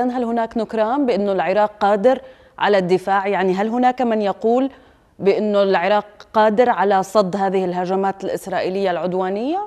هل هناك نكران بأنه العراق قادر على الدفاع يعني هل هناك من يقول بأنه العراق قادر على صد هذه الهجمات الإسرائيلية العدوانية؟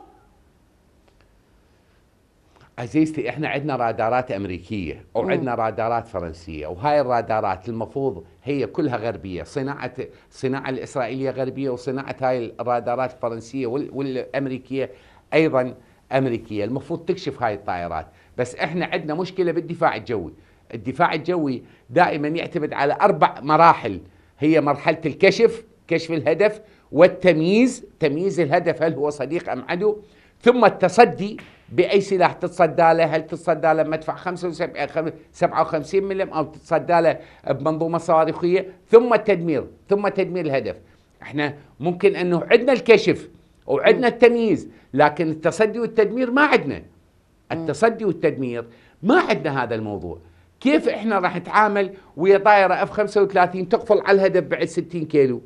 عزيزتي احنا عندنا رادارات امريكيه او عندنا رادارات فرنسيه وهاي الرادارات المفروض هي كلها غربيه صناعه الصناعه الاسرائيليه غربيه وصناعه هاي الرادارات الفرنسيه والامريكيه ايضا امريكيه المفروض تكشف هاي الطائرات بس احنا عندنا مشكله بالدفاع الجوي الدفاع الجوي دائما يعتمد على اربع مراحل هي مرحله الكشف كشف الهدف والتمييز تمييز الهدف هل هو صديق ام عدو ثم التصدي باي سلاح تتصدى له هل تتصدى له بمدفع 75 57 ملم او تتصدى له بمنظومه صواريخيه ثم التدمير ثم تدمير الهدف احنا ممكن انه عندنا الكشف وعندنا التمييز لكن التصدي والتدمير ما عندنا التصدي والتدمير ما عندنا هذا الموضوع كيف احنا راح نتعامل ويا طائره اف 35 تقفل على الهدف بعد 60 كيلو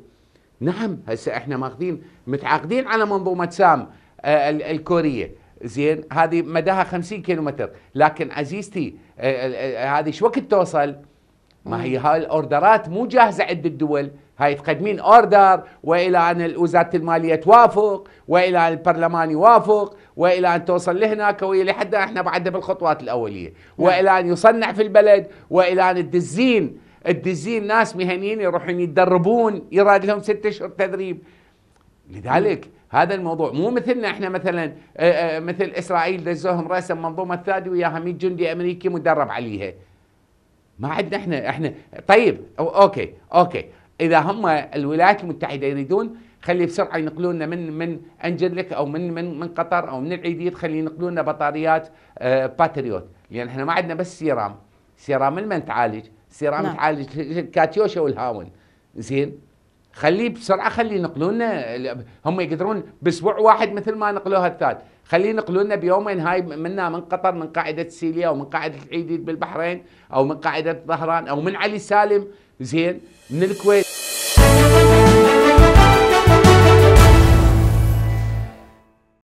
نعم هسه احنا ماخذين متعاقدين على منظومه سام آه، الكوريه زين هذه مداها 50 كيلو متر لكن عزيزتي آه، آه، هذه شو وقت توصل ما هي هاي الاوردرات مو جاهزه عند الدول هاي تقدمين اوردر والى ان وزاره الماليه توافق والى ان البرلمان يوافق والى ان توصل لهناك ولحد لحد احنا بعدنا بالخطوات الاوليه نعم. والى ان يصنع في البلد والى ان تدزين تدزين ناس مهنيين يروحون يتدربون يراد لهم ست اشهر تدريب لذلك نعم. هذا الموضوع مو مثلنا احنا مثلا آه، آه، مثل اسرائيل دزوهم راسا منظومه ثادي وياها 100 جندي امريكي مدرب عليها ما عندنا احنا احنا طيب اوكي اوكي اذا هم الولايات المتحده يريدون خلي بسرعه ينقلونا من من انجلك او من من من قطر او من العيديد خلي ينقلونا بطاريات آه، باتريوت لان احنا ما عندنا بس سيرام سيرام المن تعالج سيرام نعم. تعالج الكاتيوشا والهاون زين خليه بسرعه خليه ينقلونا هم يقدرون باسبوع واحد مثل ما نقلوها الثالث خليه ينقلونا بيومين هاي منا من قطر من قاعده سيليا ومن قاعده العيديد بالبحرين او من قاعده ظهران او من علي سالم زين من الكويت